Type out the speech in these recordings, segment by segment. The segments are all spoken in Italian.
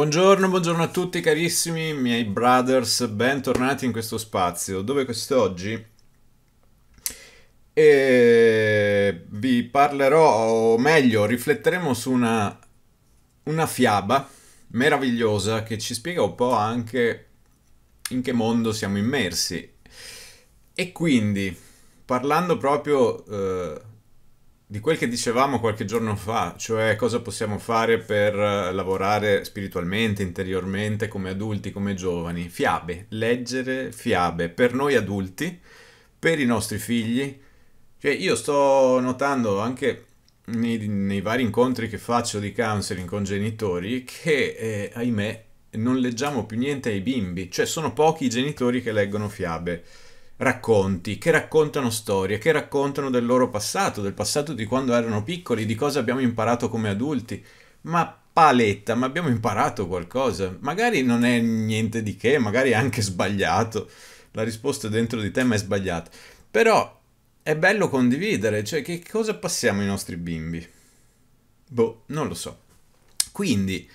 Buongiorno, buongiorno a tutti carissimi miei brothers, bentornati in questo spazio dove quest'oggi eh, vi parlerò, o meglio, rifletteremo su una, una fiaba meravigliosa che ci spiega un po' anche in che mondo siamo immersi. E quindi, parlando proprio... Eh, di quel che dicevamo qualche giorno fa, cioè cosa possiamo fare per eh, lavorare spiritualmente, interiormente, come adulti, come giovani. Fiabe, leggere fiabe per noi adulti, per i nostri figli. Cioè, io sto notando anche nei, nei vari incontri che faccio di counseling con genitori che, eh, ahimè, non leggiamo più niente ai bimbi, cioè sono pochi i genitori che leggono fiabe racconti, che raccontano storie, che raccontano del loro passato, del passato di quando erano piccoli, di cosa abbiamo imparato come adulti. Ma paletta, ma abbiamo imparato qualcosa. Magari non è niente di che, magari è anche sbagliato. La risposta dentro di te ma è sbagliata. Però è bello condividere, cioè che cosa passiamo ai nostri bimbi? Boh, non lo so. Quindi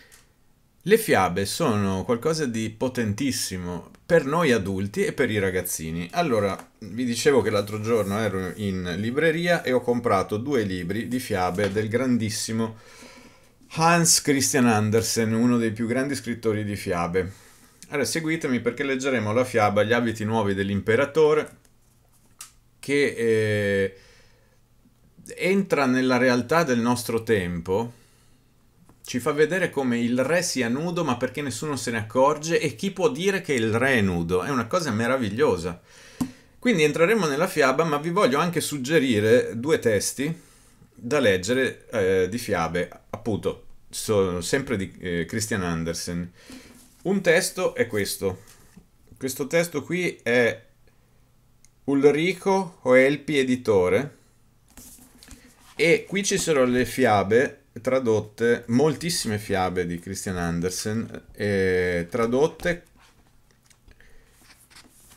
le fiabe sono qualcosa di potentissimo per noi adulti e per i ragazzini. Allora, vi dicevo che l'altro giorno ero in libreria e ho comprato due libri di fiabe del grandissimo Hans Christian Andersen, uno dei più grandi scrittori di fiabe. Allora, seguitemi perché leggeremo la fiaba Gli abiti nuovi dell'imperatore, che eh, entra nella realtà del nostro tempo ci fa vedere come il re sia nudo ma perché nessuno se ne accorge e chi può dire che il re è nudo? È una cosa meravigliosa. Quindi entreremo nella fiaba ma vi voglio anche suggerire due testi da leggere eh, di fiabe, appunto, so, sempre di eh, Christian Andersen. Un testo è questo. Questo testo qui è Ulrico Oelpi Editore e qui ci sono le fiabe tradotte moltissime fiabe di Christian Andersen, eh, tradotte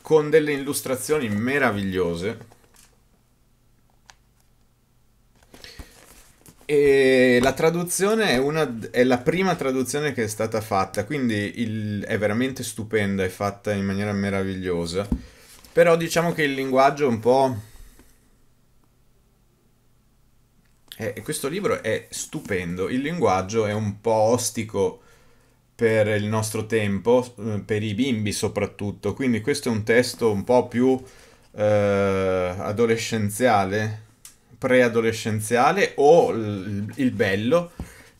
con delle illustrazioni meravigliose. E la traduzione è, una, è, la prima traduzione che è stata fatta, quindi il, è veramente stupenda, è fatta in maniera meravigliosa. Però diciamo che il linguaggio è un po' E questo libro è stupendo, il linguaggio è un po' ostico per il nostro tempo, eh, per i bimbi soprattutto, quindi questo è un testo un po' più eh, adolescenziale, preadolescenziale o il bello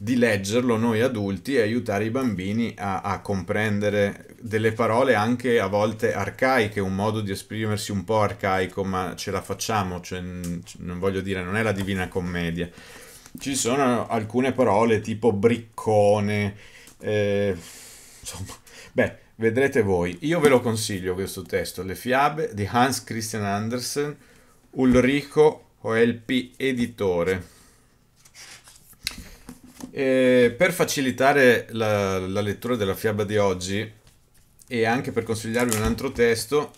di leggerlo noi adulti e aiutare i bambini a, a, comprendere delle parole anche a volte arcaiche, un modo di esprimersi un po' arcaico, ma ce la facciamo, cioè, non voglio dire, non è la divina commedia. Ci sono alcune parole tipo briccone, eh, insomma, beh, vedrete voi. Io ve lo consiglio questo testo, Le fiabe di Hans Christian Andersen, Ulrico Oelpi, editore. Eh, per facilitare la, la, lettura della fiaba di oggi e anche per consigliarvi un altro testo,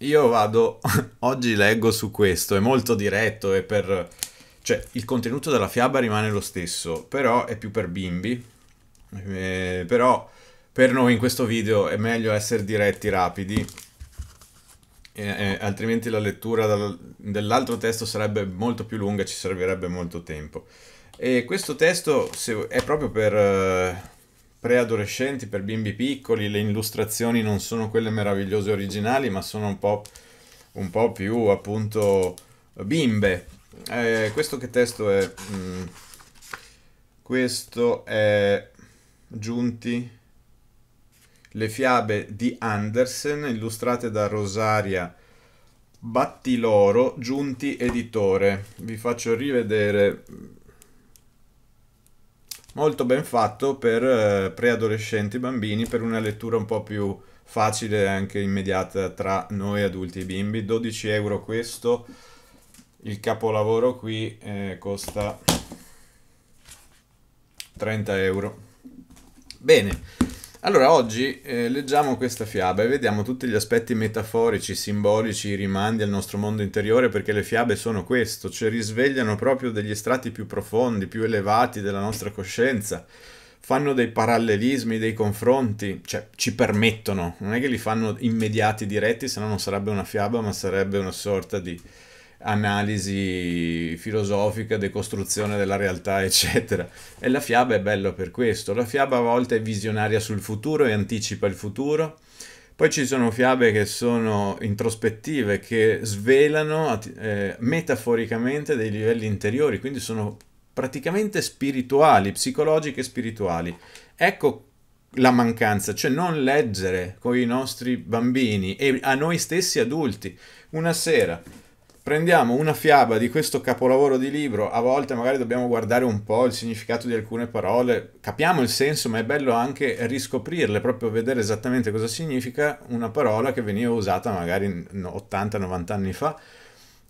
io vado, oggi leggo su questo, è molto diretto e per... cioè il contenuto della fiaba rimane lo stesso, però è più per bimbi, eh, però per noi in questo video è meglio essere diretti, rapidi, eh, altrimenti la lettura dell'altro testo sarebbe molto più lunga e ci servirebbe molto tempo. E questo testo è proprio per eh, preadolescenti, per bimbi piccoli, le illustrazioni non sono quelle meravigliose originali, ma sono un po', un po più appunto bimbe. Eh, questo che testo è? Mh, mm, questo è Giunti, le fiabe di Andersen, illustrate da Rosaria Battiloro, Giunti editore. Vi faccio rivedere molto ben fatto per eh, preadolescenti, bambini, per una lettura un po' più facile e anche immediata tra noi adulti e bimbi. 12 euro questo, il capolavoro qui eh, costa 30 euro. Bene. Allora, oggi eh, leggiamo questa fiaba e vediamo tutti gli aspetti metaforici, simbolici, rimandi al nostro mondo interiore, perché le fiabe sono questo, cioè risvegliano proprio degli strati più profondi, più elevati della nostra coscienza, fanno dei parallelismi, dei confronti, cioè ci permettono, non è che li fanno immediati, diretti, se no non sarebbe una fiaba, ma sarebbe una sorta di analisi filosofica, decostruzione della realtà, eccetera. E la fiaba è bella per questo. La fiaba a volte è visionaria sul futuro e anticipa il futuro. Poi ci sono fiabe che sono introspettive, che svelano eh, metaforicamente dei livelli interiori, quindi sono praticamente spirituali, psicologiche e spirituali. Ecco la mancanza, cioè non leggere con i nostri bambini e a noi stessi adulti. Una sera prendiamo una fiaba di questo capolavoro di libro, a volte magari dobbiamo guardare un po' il significato di alcune parole, capiamo il senso, ma è bello anche riscoprirle, proprio vedere esattamente cosa significa una parola che veniva usata magari 80-90 anni fa.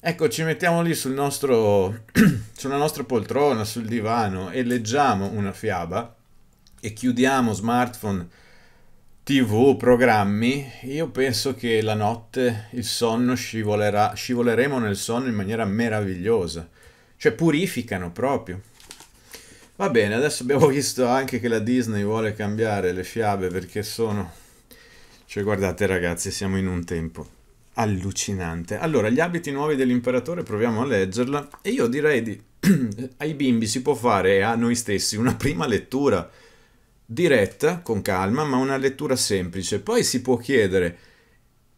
Ecco, ci mettiamo lì sul nostro, sulla nostra poltrona, sul divano e leggiamo una fiaba e chiudiamo smartphone tv, programmi, io penso che la notte il sonno scivolerà, scivoleremo nel sonno in maniera meravigliosa, cioè purificano proprio. Va bene, adesso abbiamo visto anche che la Disney vuole cambiare le fiabe perché sono... Cioè guardate ragazzi, siamo in un tempo allucinante. Allora, gli abiti nuovi dell'imperatore, proviamo a leggerla e io direi di... ai bimbi si può fare a noi stessi una prima lettura diretta, con calma, ma una lettura semplice. Poi si può chiedere,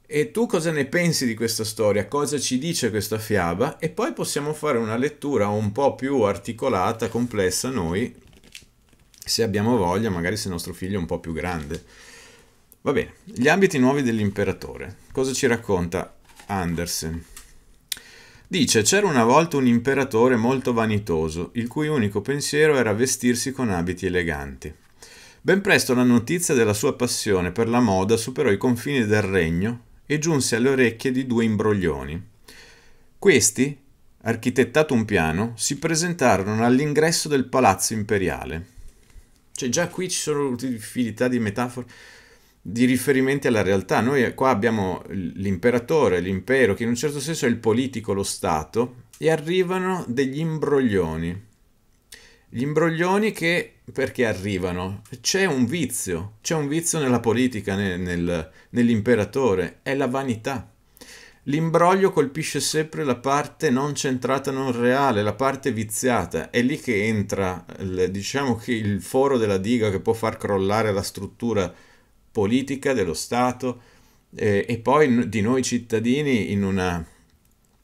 e tu cosa ne pensi di questa storia? Cosa ci dice questa fiaba? E poi possiamo fare una lettura un po' più articolata, complessa noi, se abbiamo voglia, magari se il nostro figlio è un po' più grande. Va bene, gli abiti nuovi dell'imperatore. Cosa ci racconta Andersen? Dice, c'era una volta un imperatore molto vanitoso, il cui unico pensiero era vestirsi con abiti eleganti. Ben presto la notizia della sua passione per la moda superò i confini del regno e giunse alle orecchie di due imbroglioni. Questi, architettato un piano, si presentarono all'ingresso del palazzo imperiale. Cioè già qui ci sono utilità di metafore, di riferimenti alla realtà. Noi eh, qua abbiamo l'imperatore, l'impero, che in un certo senso è il politico, lo Stato, e arrivano degli imbroglioni, gli imbroglioni che perché arrivano? C'è un vizio, c'è un vizio nella politica, nel, nel, nell'imperatore, è la vanità. L'imbroglio colpisce sempre la parte non centrata, non reale, la parte viziata. È lì che entra, il, diciamo che il foro della diga che può far crollare la struttura politica dello Stato eh, e poi di noi cittadini in una,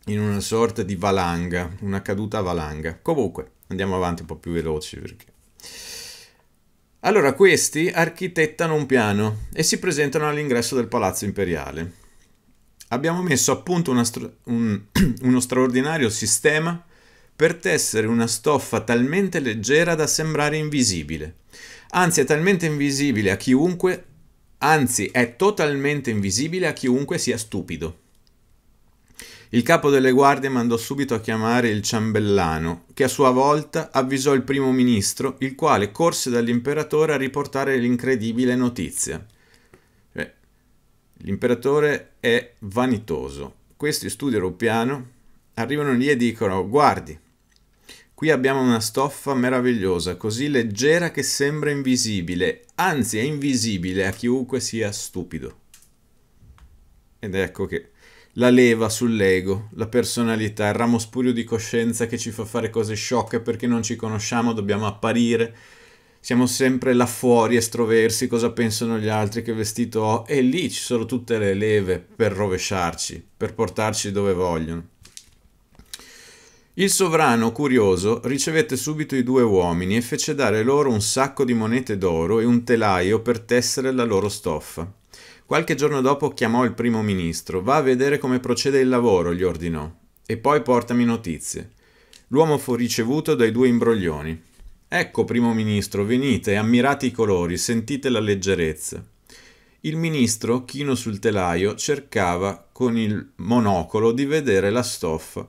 in una sorta di valanga, una caduta a valanga. Comunque. Andiamo avanti un po' più veloci perché... Allora, questi architettano un piano e si presentano all'ingresso del Palazzo Imperiale. Abbiamo messo a punto un, uno straordinario sistema per tessere una stoffa talmente leggera da sembrare invisibile. Anzi, è talmente invisibile a chiunque, anzi, è totalmente invisibile a chiunque sia stupido. Il capo delle guardie mandò subito a chiamare il ciambellano, che a sua volta avvisò il primo ministro, il quale corse dall'imperatore a riportare l'incredibile notizia. Cioè, l'imperatore è vanitoso. Questi studi piano, arrivano lì e dicono: Guardi, qui abbiamo una stoffa meravigliosa, così leggera che sembra invisibile, anzi è invisibile a chiunque sia stupido. Ed ecco che la leva sull'ego, la personalità, il ramo spurio di coscienza che ci fa fare cose sciocche perché non ci conosciamo, dobbiamo apparire. Siamo sempre là fuori, estroversi, cosa pensano gli altri, che vestito ho, e lì ci sono tutte le leve per rovesciarci, per portarci dove vogliono. Il sovrano, curioso, ricevette subito i due uomini e fece dare loro un sacco di monete d'oro e un telaio per tessere la loro stoffa. Qualche giorno dopo chiamò il primo ministro. Va a vedere come procede il lavoro, gli ordinò. E poi portami notizie. L'uomo fu ricevuto dai due imbroglioni. Ecco, primo ministro, venite, ammirate i colori, sentite la leggerezza. Il ministro, chino sul telaio, cercava con il monocolo di vedere la stoffa,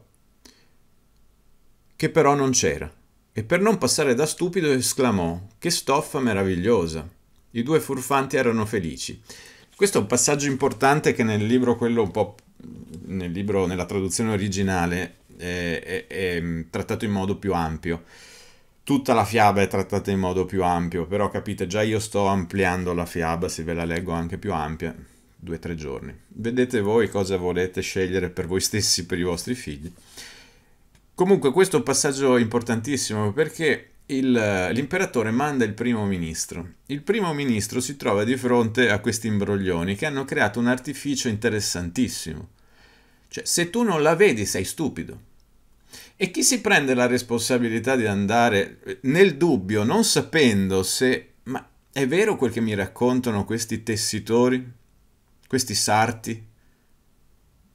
che però non c'era, e per non passare da stupido esclamò: Che stoffa meravigliosa! I due furfanti erano felici. Questo è un passaggio importante che nel libro, quello un po', nel libro, nella traduzione originale, è, è, è trattato in modo più ampio tutta la fiaba è trattata in modo più ampio, però capite, già io sto ampliando la fiaba, se ve la leggo anche più ampia, due o tre giorni. Vedete voi cosa volete scegliere per voi stessi, per i vostri figli. Comunque questo è un passaggio importantissimo perché l'imperatore manda il primo ministro. Il primo ministro si trova di fronte a questi imbroglioni che hanno creato un artificio interessantissimo. Cioè, se tu non la vedi, sei stupido. E chi si prende la responsabilità di andare eh, nel dubbio, non sapendo se... Ma è vero quel che mi raccontano questi tessitori? Questi sarti?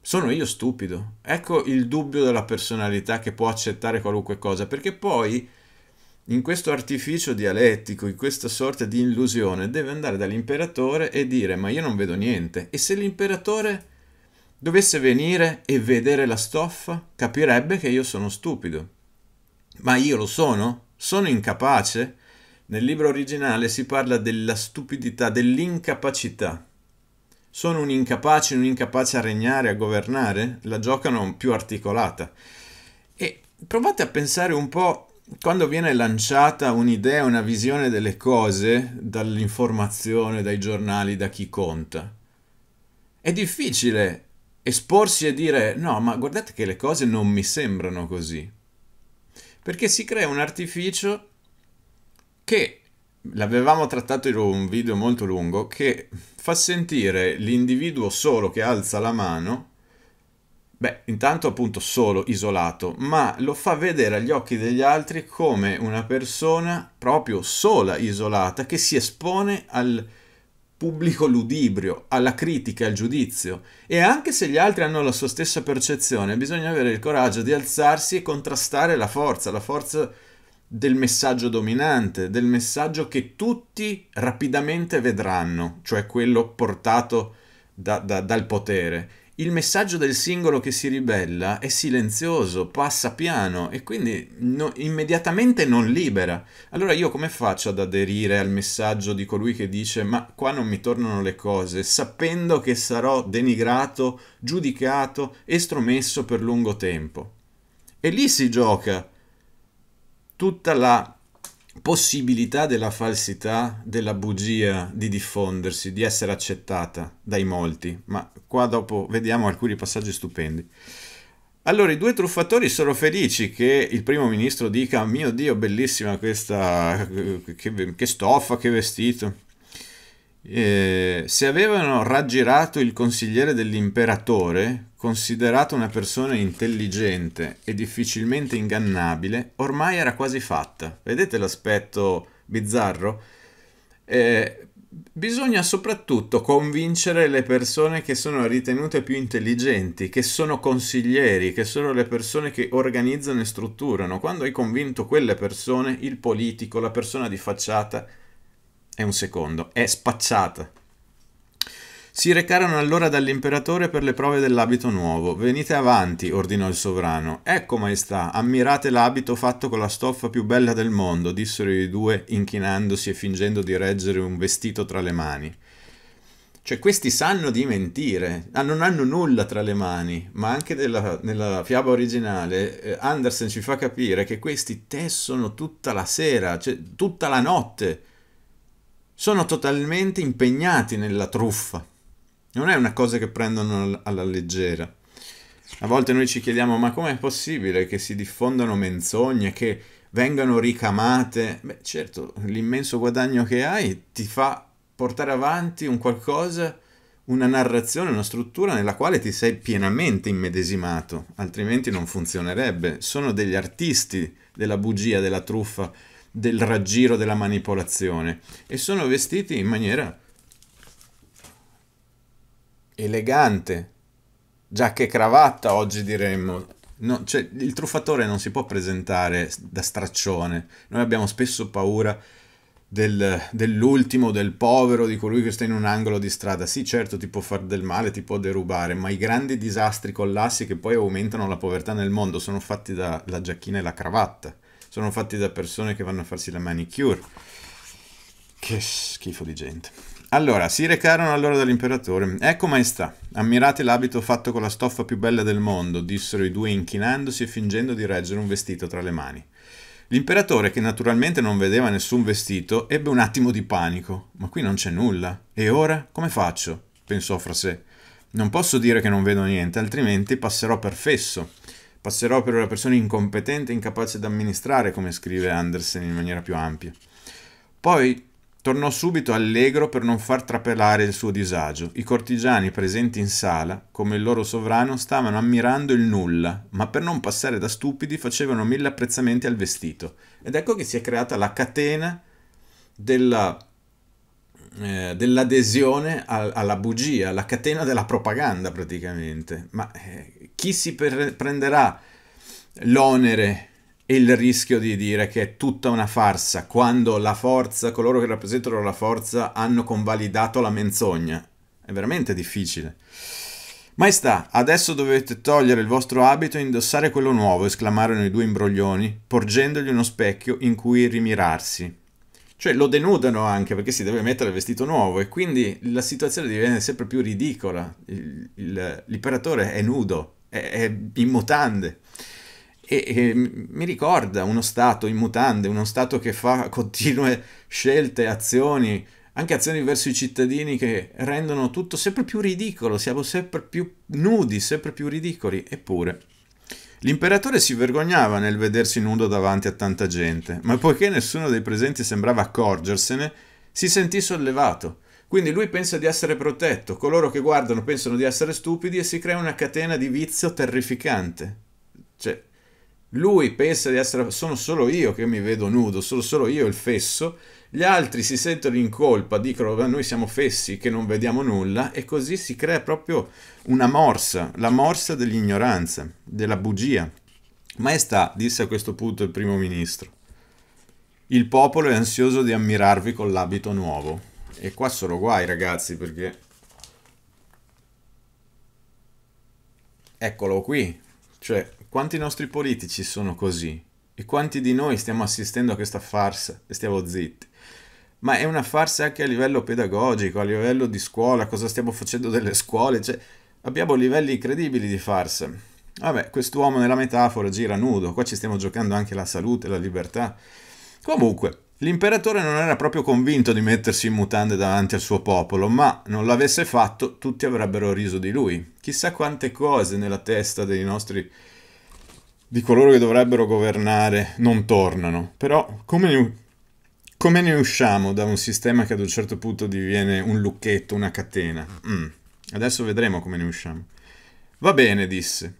Sono io stupido. Ecco il dubbio della personalità che può accettare qualunque cosa, perché poi in questo artificio dialettico, in questa sorta di illusione, deve andare dall'imperatore e dire ma io non vedo niente. E se l'imperatore dovesse venire e vedere la stoffa, capirebbe che io sono stupido. Ma io lo sono? Sono incapace? Nel libro originale si parla della stupidità, dell'incapacità. Sono un incapace, un incapace a regnare, a governare? La giocano più articolata. E provate a pensare un po' quando viene lanciata un'idea, una visione delle cose dall'informazione, dai giornali, da chi conta, è difficile esporsi e dire no, ma guardate che le cose non mi sembrano così. Perché si crea un artificio che l'avevamo trattato in un video molto lungo che fa sentire l'individuo solo che alza la mano Beh, intanto appunto solo, isolato, ma lo fa vedere agli occhi degli altri come una persona proprio sola, isolata, che si espone al pubblico ludibrio, alla critica, al giudizio. E anche se gli altri hanno la sua stessa percezione, bisogna avere il coraggio di alzarsi e contrastare la forza, la forza del messaggio dominante, del messaggio che tutti rapidamente vedranno, cioè quello portato da, da, dal potere il messaggio del singolo che si ribella è silenzioso, passa piano e quindi no, immediatamente non libera. Allora io come faccio ad aderire al messaggio di colui che dice ma qua non mi tornano le cose, sapendo che sarò denigrato, giudicato, estromesso per lungo tempo? E lì si gioca tutta la possibilità della falsità, della bugia di diffondersi, di essere accettata dai molti, ma qua dopo vediamo alcuni passaggi stupendi. Allora, i due truffatori sono felici che il primo ministro dica: Mio Dio, bellissima questa. Che, che stoffa, che vestito. Eh, se avevano raggirato il consigliere dell'imperatore, Considerato una persona intelligente e difficilmente ingannabile, ormai era quasi fatta. Vedete l'aspetto bizzarro? Eh, bisogna soprattutto convincere le persone che sono ritenute più intelligenti, che sono consiglieri, che sono le persone che organizzano e strutturano. Quando hai convinto quelle persone, il politico, la persona di facciata, è un secondo, è spacciata. Si recarono allora dall'imperatore per le prove dell'abito nuovo. Venite avanti, ordinò il sovrano. Ecco, maestà, ammirate l'abito fatto con la stoffa più bella del mondo, dissero i due, inchinandosi e fingendo di reggere un vestito tra le mani. Cioè, questi sanno di mentire, non hanno nulla tra le mani, ma anche della, nella fiaba originale eh, Andersen ci fa capire che questi tessono tutta la sera, cioè tutta la notte. Sono totalmente impegnati nella truffa. Non è una cosa che prendono alla leggera. A volte noi ci chiediamo ma com'è possibile che si diffondano menzogne, che vengano ricamate? Beh certo, l'immenso guadagno che hai ti fa portare avanti un qualcosa, una narrazione, una struttura nella quale ti sei pienamente immedesimato, altrimenti non funzionerebbe. Sono degli artisti della bugia, della truffa, del raggiro, della manipolazione e sono vestiti in maniera elegante, giacca e cravatta oggi diremmo. No, cioè, il truffatore non si può presentare da straccione. Noi abbiamo spesso paura del, dell'ultimo, del povero, di colui che sta in un angolo di strada. Sì, certo, ti può fare del male, ti può derubare, ma i grandi disastri, collassi che poi aumentano la povertà nel mondo sono fatti dalla giacchina e la cravatta. Sono fatti da persone che vanno a farsi la manicure. Che schifo di gente. Allora, si recarono allora dall'imperatore. Ecco, maestà, ammirate l'abito fatto con la stoffa più bella del mondo, dissero i due inchinandosi e fingendo di reggere un vestito tra le mani. L'imperatore, che naturalmente non vedeva nessun vestito, ebbe un attimo di panico. Ma qui non c'è nulla. E ora come faccio? pensò fra sé. Non posso dire che non vedo niente, altrimenti passerò per fesso. Passerò per una persona incompetente e incapace di amministrare, come scrive Andersen in maniera più ampia. Poi Tornò subito allegro per non far trapelare il suo disagio. I cortigiani presenti in sala, come il loro sovrano, stavano ammirando il nulla, ma per non passare da stupidi facevano mille apprezzamenti al vestito. Ed ecco che si è creata la catena della eh, dell'adesione alla bugia, la catena della propaganda praticamente. Ma eh, chi si prenderà l'onere il rischio di dire che è tutta una farsa quando la forza, coloro che rappresentano la forza hanno convalidato la menzogna. È veramente difficile. Maestà, adesso dovete togliere il vostro abito e indossare quello nuovo, esclamarono i due imbroglioni, porgendogli uno specchio in cui rimirarsi. Cioè lo denudano anche perché si deve mettere il vestito nuovo e quindi la situazione diviene sempre più ridicola. l'imperatore è nudo, è, è in mutande. E, e, mi ricorda uno Stato in mutande, uno Stato che fa continue scelte, azioni, anche azioni verso i cittadini che rendono tutto sempre più ridicolo, siamo sempre più nudi, sempre più ridicoli, eppure. L'imperatore si vergognava nel vedersi nudo davanti a tanta gente, ma poiché nessuno dei presenti sembrava accorgersene, si sentì sollevato. Quindi lui pensa di essere protetto, coloro che guardano pensano di essere stupidi e si crea una catena di vizio terrificante. Cioè, lui pensa di essere... sono solo io che mi vedo nudo, sono solo io il fesso. Gli altri si sentono in colpa, dicono che noi siamo fessi, che non vediamo nulla e così si crea proprio una morsa, la morsa dell'ignoranza, della bugia. Maestà, disse a questo punto il primo ministro, il popolo è ansioso di ammirarvi con l'abito nuovo. E qua sono guai ragazzi perché... Eccolo qui, cioè quanti nostri politici sono così? E quanti di noi stiamo assistendo a questa farsa e stiamo zitti? Ma è una farsa anche a livello pedagogico, a livello di scuola, cosa stiamo facendo delle scuole, cioè abbiamo livelli incredibili di farsa. Vabbè, quest'uomo nella metafora gira nudo, qua ci stiamo giocando anche la salute, la libertà. Comunque, l'imperatore non era proprio convinto di mettersi in mutande davanti al suo popolo, ma non l'avesse fatto tutti avrebbero riso di lui. Chissà quante cose nella testa dei nostri di coloro che dovrebbero governare non tornano. Però come ne, come ne, usciamo da un sistema che ad un certo punto diviene un lucchetto, una catena? Mm. Adesso vedremo come ne usciamo. Va bene, disse.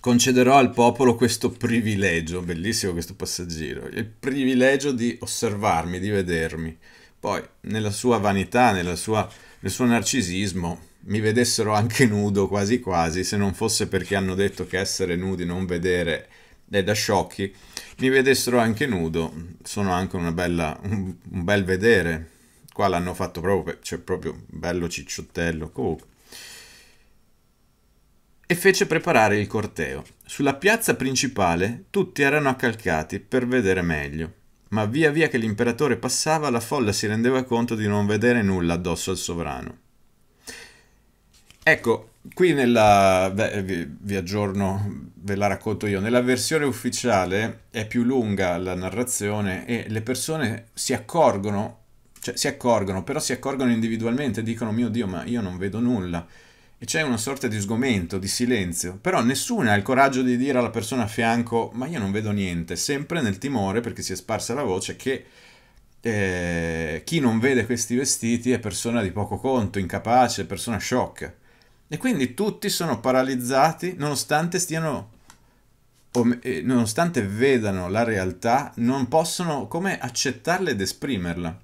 Concederò al popolo questo privilegio, bellissimo questo passaggero, il privilegio di osservarmi, di vedermi. Poi, nella sua vanità, sua, nel suo narcisismo, mi vedessero anche nudo quasi quasi, se non fosse perché hanno detto che essere nudi, non vedere è da sciocchi, mi vedessero anche nudo, sono anche una bella, un, un bel vedere. Qua l'hanno fatto proprio, cioè proprio bello cicciottello, comunque. E fece preparare il corteo. Sulla piazza principale tutti erano accalcati per vedere meglio ma via via che l'imperatore passava la folla si rendeva conto di non vedere nulla addosso al sovrano. Ecco, qui nella, beh, vi, vi, aggiorno, ve la racconto io, nella versione ufficiale è più lunga la narrazione e le persone si accorgono, cioè si accorgono, però si accorgono individualmente, dicono mio Dio ma io non vedo nulla e c'è una sorta di sgomento, di silenzio, però nessuno ha il coraggio di dire alla persona a fianco ma io non vedo niente, sempre nel timore perché si è sparsa la voce che eh, chi non vede questi vestiti è persona di poco conto, incapace, persona sciocca. E quindi tutti sono paralizzati nonostante stiano eh, nonostante vedano la realtà, non possono come accettarla ed esprimerla.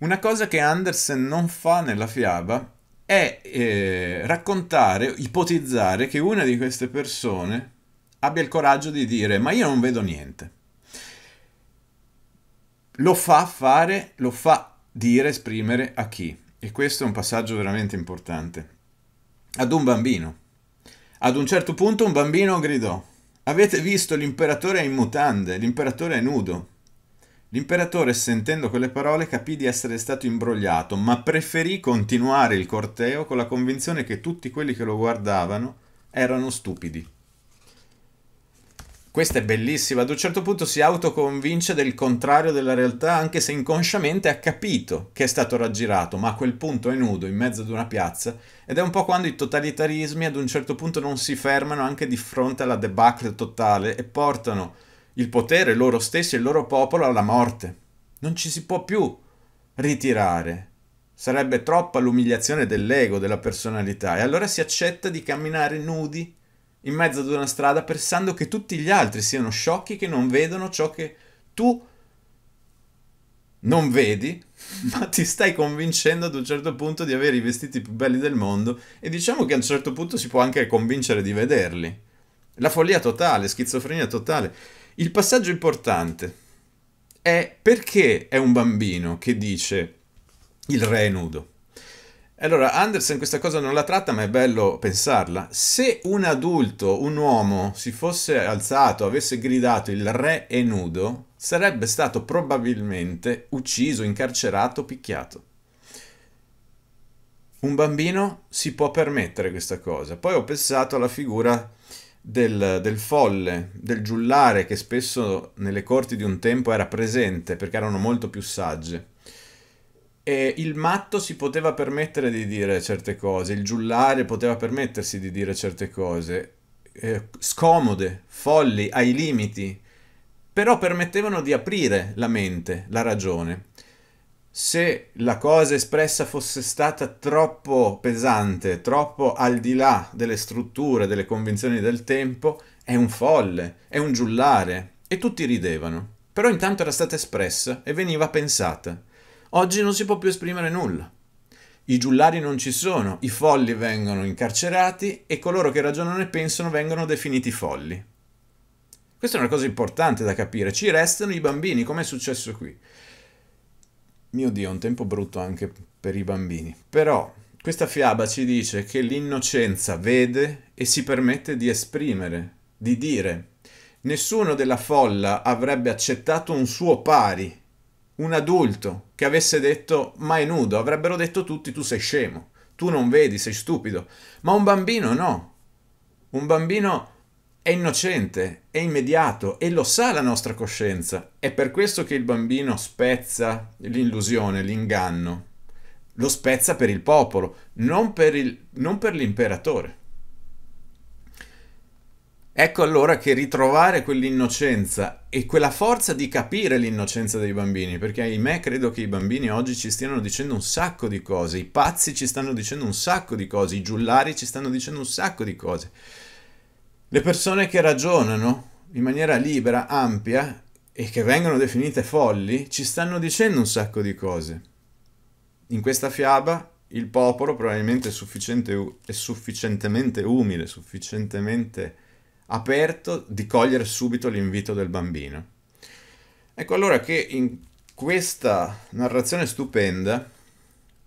Una cosa che Andersen non fa nella fiaba è eh, raccontare, ipotizzare che una di queste persone abbia il coraggio di dire ma io non vedo niente. Lo fa fare, lo fa dire, esprimere a chi? E questo è un passaggio veramente importante ad un bambino. Ad un certo punto un bambino gridò, avete visto l'imperatore in mutande, l'imperatore è nudo. L'imperatore, sentendo quelle parole, capì di essere stato imbrogliato, ma preferì continuare il corteo con la convinzione che tutti quelli che lo guardavano erano stupidi. Questa è bellissima, ad un certo punto si autoconvince del contrario della realtà anche se inconsciamente ha capito che è stato raggirato, ma a quel punto è nudo in mezzo ad una piazza ed è un po' quando i totalitarismi ad un certo punto non si fermano anche di fronte alla debacle totale e portano il potere, loro stessi e il loro popolo alla morte. Non ci si può più ritirare. Sarebbe troppa l'umiliazione dell'ego, della personalità e allora si accetta di camminare nudi in mezzo ad una strada pensando che tutti gli altri siano sciocchi che non vedono ciò che tu non vedi, ma ti stai convincendo ad un certo punto di avere i vestiti più belli del mondo e diciamo che a un certo punto si può anche convincere di vederli. La follia totale, schizofrenia totale. Il passaggio importante è perché è un bambino che dice il re è nudo. Allora, Andersen questa cosa non la tratta, ma è bello pensarla. Se un adulto, un uomo, si fosse alzato, avesse gridato il re è nudo, sarebbe stato probabilmente ucciso, incarcerato, picchiato. Un bambino si può permettere questa cosa. Poi ho pensato alla figura del, del, folle, del giullare che spesso nelle corti di un tempo era presente perché erano molto più sagge. E il matto si poteva permettere di dire certe cose, il giullare poteva permettersi di dire certe cose, eh, scomode, folli, ai limiti, però permettevano di aprire la mente, la ragione. Se la cosa espressa fosse stata troppo pesante, troppo al di là delle strutture, delle convinzioni del tempo, è un folle, è un giullare, e tutti ridevano. Però intanto era stata espressa e veniva pensata. Oggi non si può più esprimere nulla. I giullari non ci sono, i folli vengono incarcerati e coloro che ragionano e pensano vengono definiti folli. Questa è una cosa importante da capire. Ci restano i bambini, come è successo qui. Mio Dio, è un tempo brutto anche per i bambini. Però questa fiaba ci dice che l'innocenza vede e si permette di esprimere, di dire. Nessuno della folla avrebbe accettato un suo pari, un adulto, che avesse detto ma è nudo, avrebbero detto tutti tu sei scemo, tu non vedi, sei stupido, ma un bambino no, un bambino è innocente, è immediato e lo sa la nostra coscienza, è per questo che il bambino spezza l'illusione, l'inganno, lo spezza per il popolo, non per, il, non per l'imperatore. Ecco allora che ritrovare quell'innocenza e quella forza di capire l'innocenza dei bambini, perché ahimè credo che i bambini oggi ci stiano dicendo un sacco di cose, i pazzi ci stanno dicendo un sacco di cose, i giullari ci stanno dicendo un sacco di cose. Le persone che ragionano in maniera libera, ampia e che vengono definite folli, ci stanno dicendo un sacco di cose. In questa fiaba il popolo probabilmente è, sufficiente, è sufficientemente umile, sufficientemente aperto di cogliere subito l'invito del bambino. Ecco allora che in questa narrazione stupenda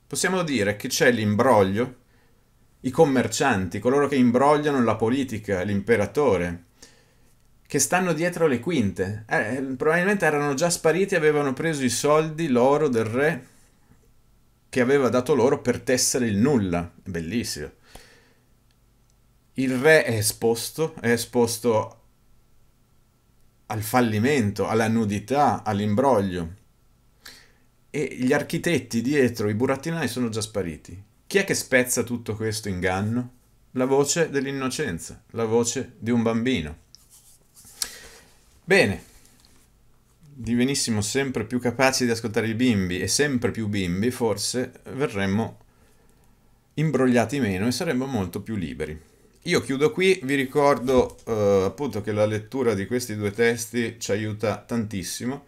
possiamo dire che c'è l'imbroglio, i commercianti, coloro che imbrogliano la politica, l'imperatore, che stanno dietro le quinte. Eh, eh probabilmente erano già spariti e avevano preso i soldi, l'oro del re che aveva dato loro per tessere il nulla. Bellissimo il re è esposto, è esposto al fallimento, alla nudità, all'imbroglio. E gli architetti dietro, i burattinai, sono già spariti. Chi è che spezza tutto questo inganno? La voce dell'innocenza, la voce di un bambino. Bene, divenissimo sempre più capaci di ascoltare i bimbi e sempre più bimbi, forse verremmo imbrogliati meno e saremmo molto più liberi io chiudo qui, vi ricordo eh, appunto che la lettura di questi due testi ci aiuta tantissimo.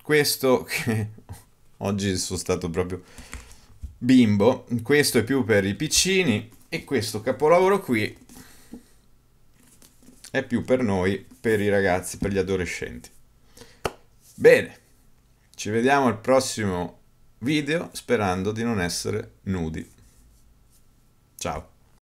Questo che oggi sono stato proprio bimbo, questo è più per i piccini e questo capolavoro qui è più per noi, per i ragazzi, per gli adolescenti. Bene, ci vediamo al prossimo video sperando di non essere nudi. Ciao.